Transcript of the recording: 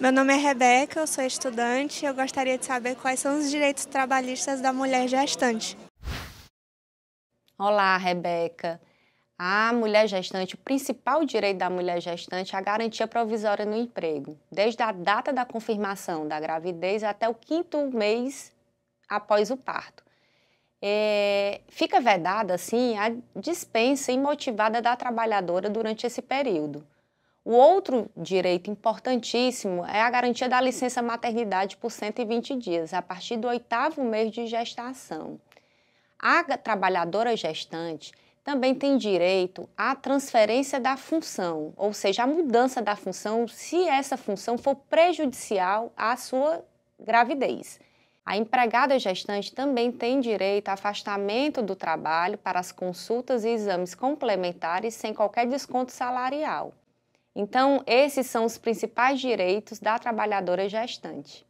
Meu nome é Rebeca, eu sou estudante e eu gostaria de saber quais são os direitos trabalhistas da mulher gestante. Olá, Rebeca. A mulher gestante, o principal direito da mulher gestante é a garantia provisória no emprego, desde a data da confirmação da gravidez até o quinto mês após o parto. É, fica vedada, assim, a dispensa imotivada da trabalhadora durante esse período. O outro direito importantíssimo é a garantia da licença maternidade por 120 dias, a partir do oitavo mês de gestação. A trabalhadora gestante também tem direito à transferência da função, ou seja, à mudança da função, se essa função for prejudicial à sua gravidez. A empregada gestante também tem direito a afastamento do trabalho para as consultas e exames complementares sem qualquer desconto salarial. Então, esses são os principais direitos da trabalhadora gestante.